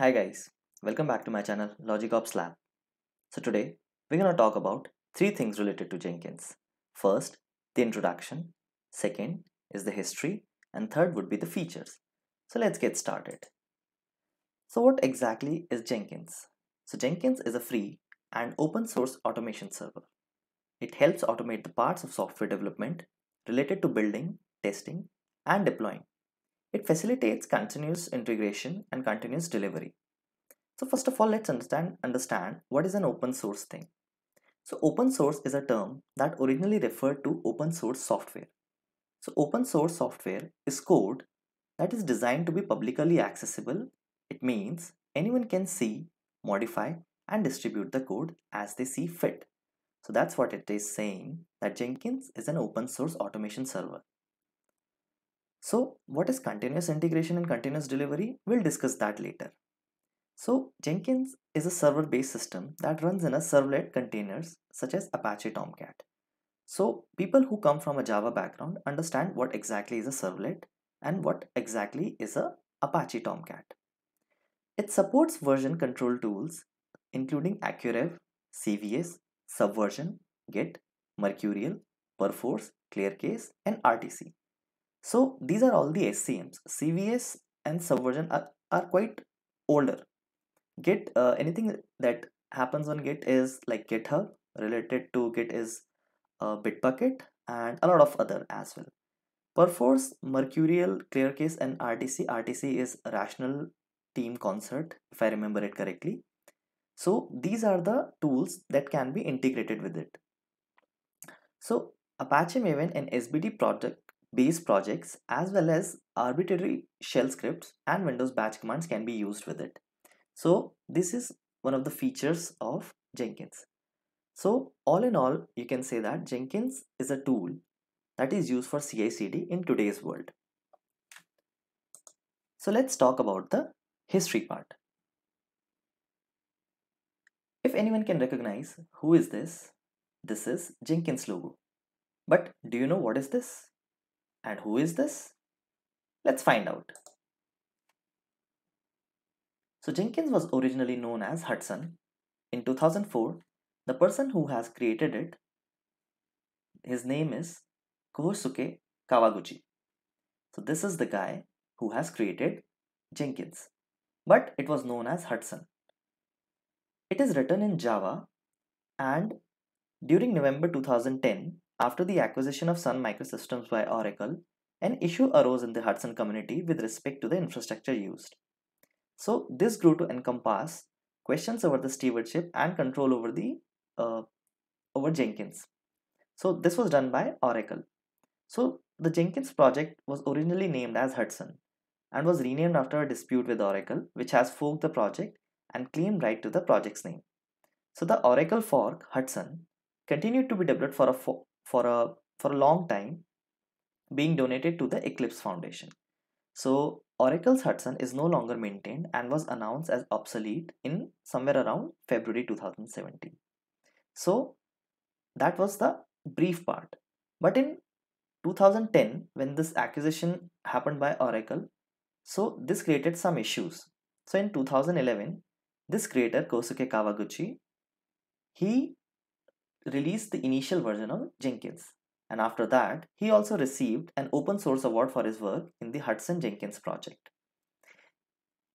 Hi guys, welcome back to my channel Logic Ops Lab. So today we're gonna talk about three things related to Jenkins. First, the introduction, second is the history, and third would be the features. So let's get started. So what exactly is Jenkins? So Jenkins is a free and open source automation server. It helps automate the parts of software development related to building, testing, and deploying it facilitates continuous integration and continuous delivery. So first of all, let's understand, understand what is an open source thing. So open source is a term that originally referred to open source software. So open source software is code that is designed to be publicly accessible. It means anyone can see, modify and distribute the code as they see fit. So that's what it is saying that Jenkins is an open source automation server. So what is continuous integration and continuous delivery? We'll discuss that later. So Jenkins is a server-based system that runs in a servlet containers such as Apache Tomcat. So people who come from a Java background understand what exactly is a servlet and what exactly is a Apache Tomcat. It supports version control tools including Accurev, CVS, Subversion, Git, Mercurial, Perforce, ClearCase, and RTC. So these are all the SCMs. CVS and Subversion are, are quite older. Git, uh, anything that happens on Git is like GitHub related to Git is uh, Bitbucket and a lot of other as well. Perforce, Mercurial, Clearcase and RTC. RTC is Rational Team Concert if I remember it correctly. So these are the tools that can be integrated with it. So Apache Maven and SBD project Base projects as well as arbitrary shell scripts and Windows batch commands can be used with it. So this is one of the features of Jenkins. So all in all, you can say that Jenkins is a tool that is used for CI/CD in today's world. So let's talk about the history part. If anyone can recognize who is this, this is Jenkins logo. But do you know what is this? And who is this? Let's find out. So Jenkins was originally known as Hudson. In 2004, the person who has created it, his name is Kohosuke Kawaguchi. So this is the guy who has created Jenkins, but it was known as Hudson. It is written in Java and during November 2010, after the acquisition of Sun Microsystems by Oracle, an issue arose in the Hudson community with respect to the infrastructure used. So this grew to encompass questions over the stewardship and control over the uh, over Jenkins. So this was done by Oracle. So the Jenkins project was originally named as Hudson and was renamed after a dispute with Oracle, which has forked the project and claimed right to the project's name. So the Oracle fork, Hudson, continued to be developed for a, for a for a long time being donated to the Eclipse Foundation. So Oracle's Hudson is no longer maintained and was announced as obsolete in somewhere around February 2017. So that was the brief part. But in 2010, when this acquisition happened by Oracle, so this created some issues. So in 2011, this creator Kosuke Kawaguchi, he released the initial version of Jenkins, and after that, he also received an open source award for his work in the Hudson Jenkins project.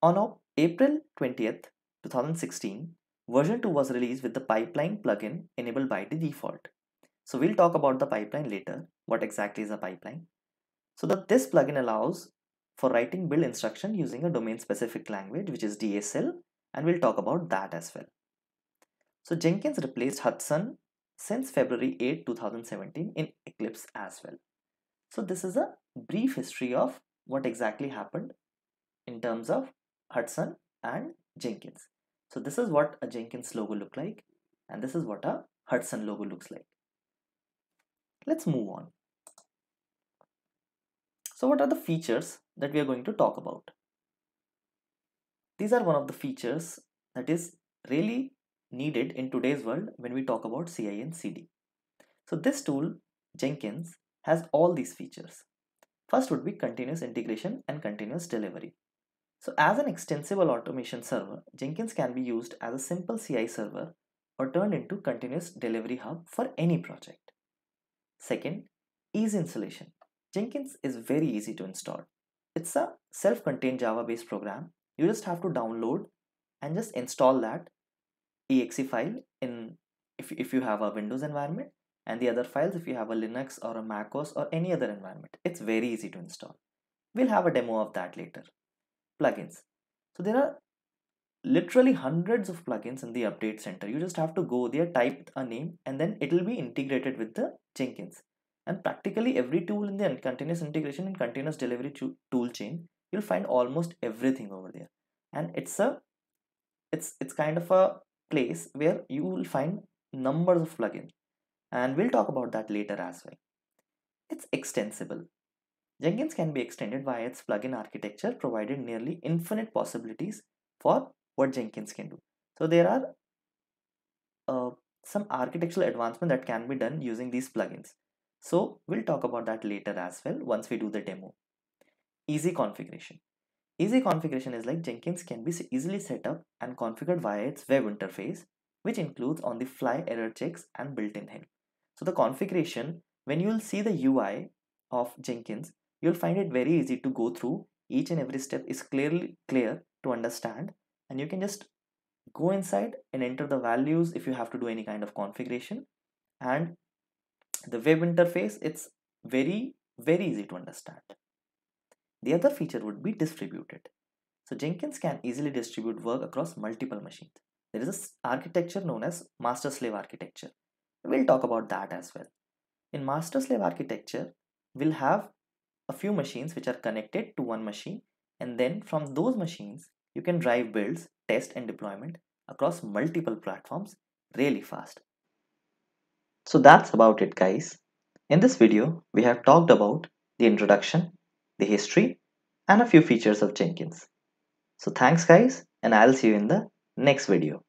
On April 20th, 2016, version 2 was released with the pipeline plugin enabled by the default. So we'll talk about the pipeline later, what exactly is a pipeline. So that this plugin allows for writing build instruction using a domain specific language which is DSL and we'll talk about that as well. So Jenkins replaced Hudson since February 8, 2017 in Eclipse as well. So this is a brief history of what exactly happened in terms of Hudson and Jenkins. So this is what a Jenkins logo look like and this is what a Hudson logo looks like. Let's move on. So what are the features that we are going to talk about? These are one of the features that is really needed in today's world when we talk about CI and CD. So this tool, Jenkins, has all these features. First would be continuous integration and continuous delivery. So as an extensible automation server, Jenkins can be used as a simple CI server or turned into continuous delivery hub for any project. Second, ease installation. Jenkins is very easy to install. It's a self-contained Java-based program. You just have to download and just install that exe file in if, if you have a Windows environment and the other files if you have a Linux or a Mac OS or any other environment. It's very easy to install. We'll have a demo of that later. Plugins. So there are literally hundreds of plugins in the update center. You just have to go there, type a name and then it will be integrated with the Jenkins. And practically every tool in the continuous integration and continuous delivery tool chain, you'll find almost everything over there. And it's a, it's, it's kind of a place where you will find numbers of plugins and we'll talk about that later as well. It's extensible. Jenkins can be extended via its plugin architecture provided nearly infinite possibilities for what Jenkins can do. So there are uh, some architectural advancement that can be done using these plugins. So we'll talk about that later as well once we do the demo. Easy configuration. Easy configuration is like Jenkins can be easily set up and configured via its web interface, which includes on the fly error checks and built-in help. So the configuration, when you will see the UI of Jenkins, you'll find it very easy to go through. Each and every step is clearly clear to understand and you can just go inside and enter the values if you have to do any kind of configuration and the web interface it's very very easy to understand the other feature would be distributed. So Jenkins can easily distribute work across multiple machines. There is an architecture known as master-slave architecture. We'll talk about that as well. In master-slave architecture, we'll have a few machines which are connected to one machine and then from those machines, you can drive builds, test and deployment across multiple platforms really fast. So that's about it guys. In this video, we have talked about the introduction the history, and a few features of Jenkins. So thanks guys and I'll see you in the next video.